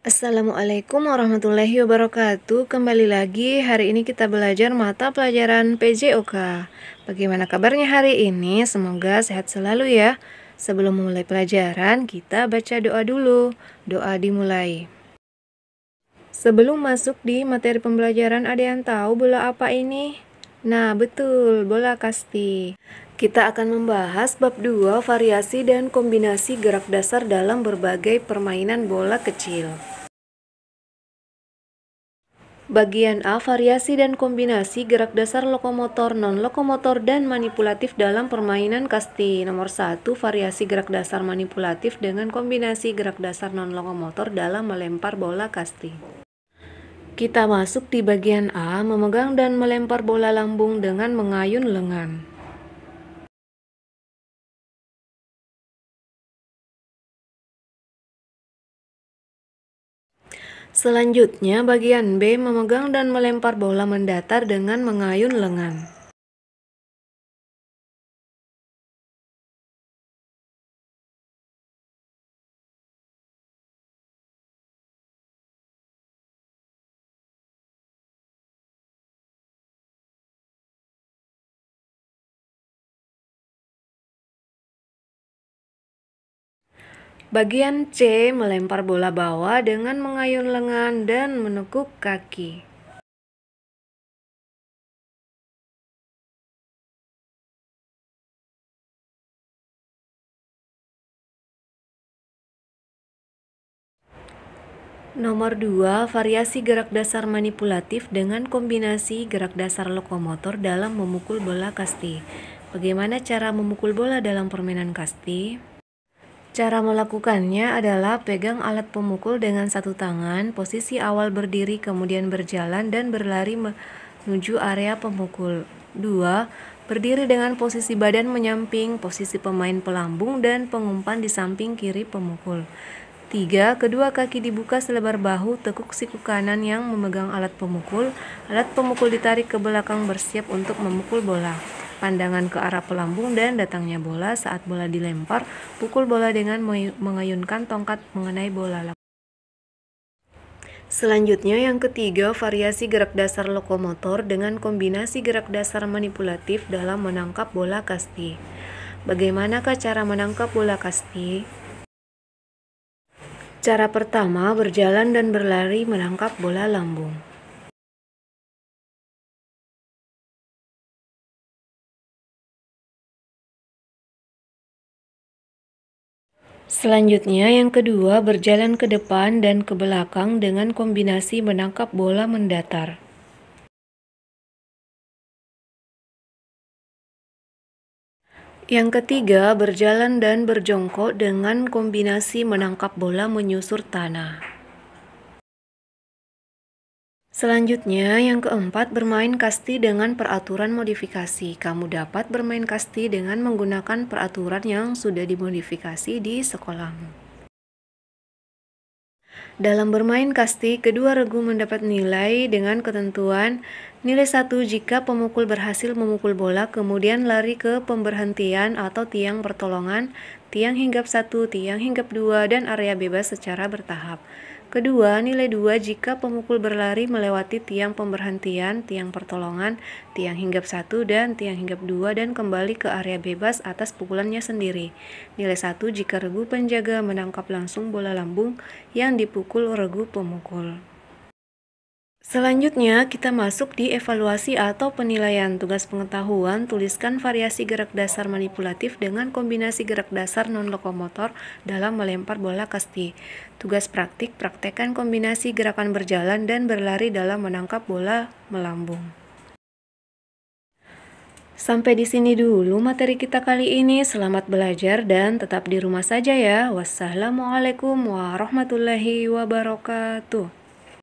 Assalamualaikum warahmatullahi wabarakatuh. Kembali lagi hari ini kita belajar mata pelajaran PJOK. Bagaimana kabarnya hari ini? Semoga sehat selalu ya. Sebelum memulai pelajaran, kita baca doa dulu. Doa dimulai. Sebelum masuk di materi pembelajaran, ada yang tahu bola apa ini? Nah, betul, bola kasti. Kita akan membahas bab 2 variasi dan kombinasi gerak dasar dalam berbagai permainan bola kecil. Bagian A variasi dan kombinasi gerak dasar lokomotor, non-lokomotor dan manipulatif dalam permainan kasti. Nomor 1 variasi gerak dasar manipulatif dengan kombinasi gerak dasar non-lokomotor dalam melempar bola kasti. Kita masuk di bagian A, memegang dan melempar bola lambung dengan mengayun lengan. Selanjutnya, bagian B memegang dan melempar bola mendatar dengan mengayun lengan. Bagian C melempar bola bawah dengan mengayun lengan dan menekuk kaki. Nomor 2, variasi gerak dasar manipulatif dengan kombinasi gerak dasar lokomotor dalam memukul bola kasti. Bagaimana cara memukul bola dalam permainan kasti? Cara melakukannya adalah pegang alat pemukul dengan satu tangan, posisi awal berdiri kemudian berjalan dan berlari menuju area pemukul. 2. Berdiri dengan posisi badan menyamping, posisi pemain pelambung dan pengumpan di samping kiri pemukul. 3. Kedua kaki dibuka selebar bahu, tekuk siku kanan yang memegang alat pemukul. Alat pemukul ditarik ke belakang bersiap untuk memukul bola pandangan ke arah pelambung dan datangnya bola saat bola dilempar, pukul bola dengan mengayunkan tongkat mengenai bola Selanjutnya yang ketiga, variasi gerak dasar lokomotor dengan kombinasi gerak dasar manipulatif dalam menangkap bola kasti. Bagaimanakah cara menangkap bola kasti? Cara pertama, berjalan dan berlari menangkap bola lambung. Selanjutnya yang kedua berjalan ke depan dan ke belakang dengan kombinasi menangkap bola mendatar. Yang ketiga berjalan dan berjongkok dengan kombinasi menangkap bola menyusur tanah. Selanjutnya, yang keempat, bermain kasti dengan peraturan modifikasi. Kamu dapat bermain kasti dengan menggunakan peraturan yang sudah dimodifikasi di sekolahmu. Dalam bermain kasti, kedua regu mendapat nilai dengan ketentuan nilai satu jika pemukul berhasil memukul bola kemudian lari ke pemberhentian atau tiang pertolongan, tiang hinggap satu, tiang hinggap dua, dan area bebas secara bertahap. Kedua, nilai dua jika pemukul berlari melewati tiang pemberhentian, tiang pertolongan, tiang hinggap satu dan tiang hinggap dua dan kembali ke area bebas atas pukulannya sendiri. Nilai satu jika regu penjaga menangkap langsung bola lambung yang dipukul regu pemukul. Selanjutnya, kita masuk di evaluasi atau penilaian tugas pengetahuan. Tuliskan variasi gerak dasar manipulatif dengan kombinasi gerak dasar non-lokomotor dalam melempar bola kasti. Tugas praktik, praktekkan kombinasi gerakan berjalan dan berlari dalam menangkap bola melambung. Sampai di sini dulu materi kita kali ini. Selamat belajar dan tetap di rumah saja ya. Wassalamualaikum warahmatullahi wabarakatuh.